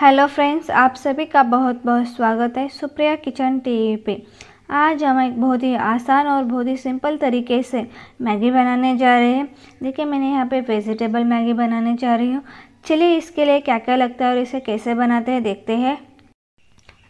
hello friends आप सभी का बहुत बहुत स्वागत है सुप्रिया किचन टीवी पे आज हम एक बहुत ही आसान और बहुत ही सिंपल तरीके से मैगी बनाने जा रहे हैं देखिए मैंने यहाँ पे वेजिटेबल मैगी बनाने जा रही हूँ चलिए इसके लिए क्या क्या लगता है और इसे कैसे बनाते हैं देखते हैं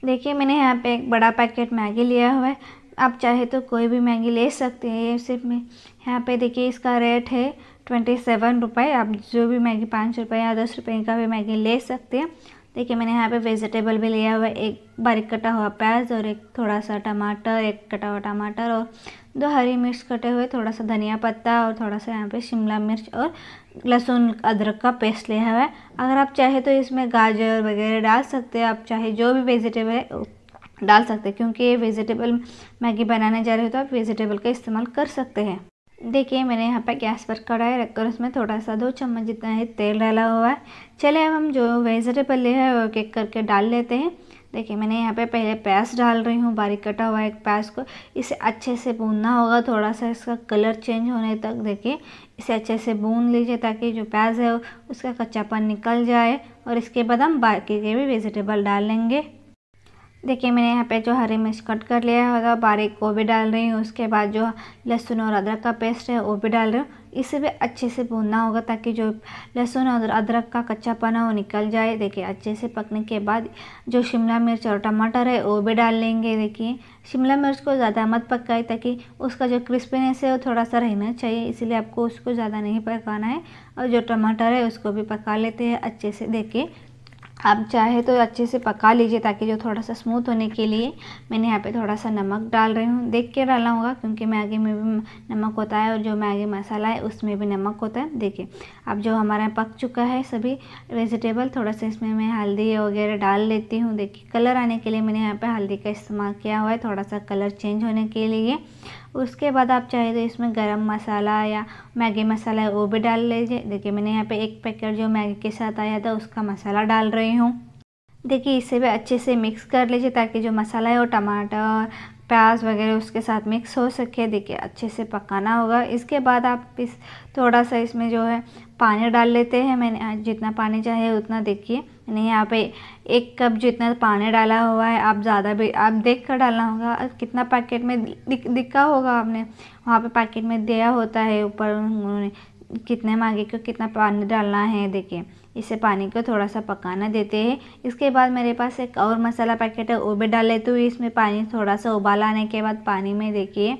देखिए मैंने यहाँ पे एक बड़ा पैकेट मैगी लिया हुआ है आप चाहे तो कोई भी मैगी ले सकते हैं सिर्फ में यहाँ पर देखिए इसका रेट है ट्वेंटी सेवन आप जो भी मैगी पाँच रुपये या दस रुपये का भी मैगी ले सकते हैं देखिए मैंने यहाँ पे वेजिटेबल भी लिया हुआ है एक बारीक कटा हुआ प्याज और एक थोड़ा सा टमाटर एक कटा हुआ टमाटर और दो हरी मिर्च कटे हुए थोड़ा सा धनिया पत्ता और थोड़ा सा यहाँ पे शिमला मिर्च और लहसुन अदरक का पेस्ट लिया हुआ है अगर आप चाहे तो इसमें गाजर वगैरह डाल सकते हैं आप चाहे जो भी वेजिटेबल है डाल सकते हैं क्योंकि ये वेजिटेबल मैगी बनाने जा रहे हो तो आप वेजिटेबल का इस्तेमाल कर सकते हैं देखिए मैंने यहाँ पर गैस पर कढ़ाई रखकर उसमें थोड़ा सा दो चम्मच जितना है तेल डाला हुआ है चले अब हम जो वेजिटेबल ले है वो एक करके डाल लेते हैं देखिए मैंने यहाँ पे पहले प्याज डाल रही हूँ बारीक कटा हुआ एक प्याज को इसे अच्छे से भूनना होगा थोड़ा सा इसका कलर चेंज होने तक देखिए इसे अच्छे से भून लीजिए ताकि जो प्याज है उसका कच्चापन निकल जाए और इसके बाद हम बाकी के भी वेजिटेबल डाल लेंगे देखिए मैंने यहाँ पे जो हरी मिर्च कट कर लिया होगा बारीक वो भी डाल रही हूँ उसके बाद जो लहसुन और अदरक का पेस्ट है वो भी डाल रही हूँ इसे भी अच्छे से भूनना होगा ताकि जो लहसुन और अदरक का कच्चापन है वो निकल जाए देखिए अच्छे से पकने के बाद जो शिमला मिर्च और टमाटर है वो भी डाल लेंगे देखिए शिमला मिर्च को ज़्यादा मत पकाए ताकि उसका जो क्रिस्पीनेस है वो थोड़ा सा रहना चाहिए इसलिए आपको उसको ज़्यादा नहीं पकाना है और जो टमाटर है उसको भी पका लेते हैं अच्छे से देखिए आप चाहे तो अच्छे से पका लीजिए ताकि जो थोड़ा सा स्मूथ होने के लिए मैंने यहाँ पे थोड़ा सा नमक डाल रही हूँ देख के डाला होगा क्योंकि मैगी में भी नमक होता है और जो मैगी मसाला है उसमें भी नमक होता है देखिए अब जो हमारा पक चुका है सभी वेजिटेबल थोड़ा सा इसमें मैं हल्दी वगैरह डाल लेती हूँ देखिए कलर आने के लिए मैंने यहाँ पर हल्दी का इस्तेमाल किया हुआ है थोड़ा सा कलर चेंज होने के लिए उसके बाद आप चाहे तो इसमें गरम मसाला या मैगी मसाला है वो भी डाल लीजिए देखिए मैंने यहाँ पे एक पैकेट जो मैगी के साथ आया था उसका मसाला डाल रही हूँ देखिए इसे भी अच्छे से मिक्स कर लीजिए ताकि जो मसाला है वो टमाटर प्याज वगैरह उसके साथ मिक्स हो सके देखिए अच्छे से पकाना होगा इसके बाद आप इस थोड़ा सा इसमें जो है पानी डाल लेते हैं मैंने आज जितना पानी चाहिए उतना देखिए मैंने यहाँ पे एक कप जितना पानी डाला हुआ है आप ज़्यादा भी आप देख कर डालना होगा कितना पैकेट में दिख दिखा होगा आपने वहाँ पे पैकेट में दिया होता है ऊपर उन्होंने कितने आगे को कितना पानी डालना है देखिए इसे पानी को थोड़ा सा पकाना देते हैं इसके बाद मेरे पास एक और मसाला पैकेट है वो भी डाल लेती हूँ इसमें पानी थोड़ा सा उबाल आने के बाद पानी में देखिए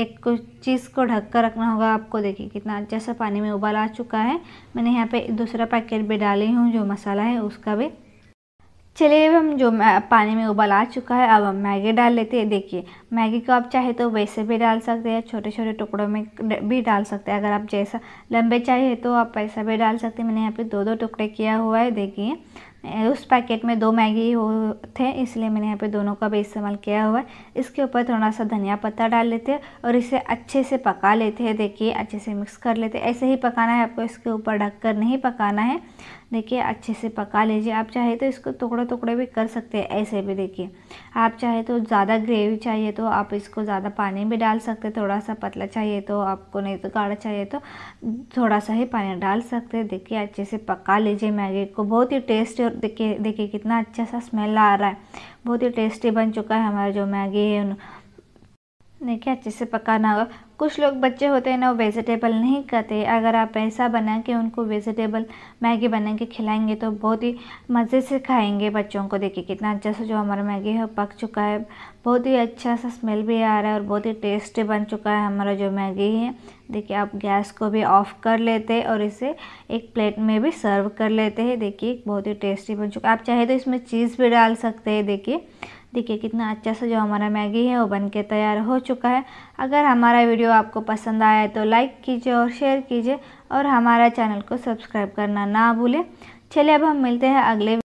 एक कुछ चीज़ को ढक कर रखना होगा आपको देखिए कितना अच्छा सा पानी में उबाल आ चुका है मैंने यहाँ पे दूसरा पैकेट भी डाली हूँ जो मसाला है उसका भी चलिए अब हम जो पानी में उबाल आ चुका है अब हम मैगी डाल लेते हैं देखिए मैगी को आप चाहे तो वैसे भी डाल सकते हैं छोटे छोटे टुकड़ों में भी डाल सकते हैं अगर आप जैसा लंबे चाहिए तो आप ऐसा भी डाल सकते हैं मैंने यहाँ पे दो दो टुकड़े किया हुआ है देखिए उस पैकेट में दो मैगी हो थे इसलिए मैंने यहाँ पे दोनों का भी इस्तेमाल किया हुआ है इसके ऊपर थोड़ा सा धनिया पत्ता डाल लेते हैं और इसे अच्छे से पका लेते हैं देखिए अच्छे से मिक्स कर लेते हैं ऐसे ही पकाना है आपको इसके ऊपर ढककर नहीं पकाना है देखिए अच्छे से पका लीजिए आप चाहे तो इसको टुकड़े टुकड़े भी कर सकते हैं ऐसे भी देखिए आप चाहे तो ज़्यादा ग्रेवी चाहिए तो आप इसको ज़्यादा पानी भी डाल सकते थोड़ा सा पतला चाहिए तो आपको नहीं तो गाढ़ा चाहिए तो थोड़ा सा ही पानी डाल सकते देखिए अच्छे से पका लीजिए मैगी को बहुत ही टेस्टी और देखिए देखिए कितना अच्छा सा स्मेल आ रहा है बहुत ही टेस्टी बन चुका है हमारा जो मैगी है देखिए अच्छे से पकाना होगा कुछ लोग बच्चे होते हैं ना वो वेजिटेबल नहीं खाते अगर आप ऐसा बना के उनको वेजिटेबल मैगी बना के खिलाएंगे तो बहुत ही मज़े से खाएंगे बच्चों को देखिए कितना अच्छा सा जो हमारा मैगी है पक चुका है बहुत ही अच्छा सा स्मेल भी आ रहा है और बहुत ही टेस्टी बन चुका है हमारा जो मैगी है देखिए आप गैस को भी ऑफ़ कर लेते हैं और इसे एक प्लेट में भी सर्व कर लेते हैं देखिए बहुत ही टेस्टी बन चुका आप चाहे तो इसमें चीज़ भी डाल सकते हैं देखिए देखिए कितना अच्छा सा जो हमारा मैगी है वो बन के तैयार हो चुका है अगर हमारा वीडियो आपको पसंद आया है तो लाइक कीजिए और शेयर कीजिए और हमारा चैनल को सब्सक्राइब करना ना भूलें चलिए अब हम मिलते हैं अगले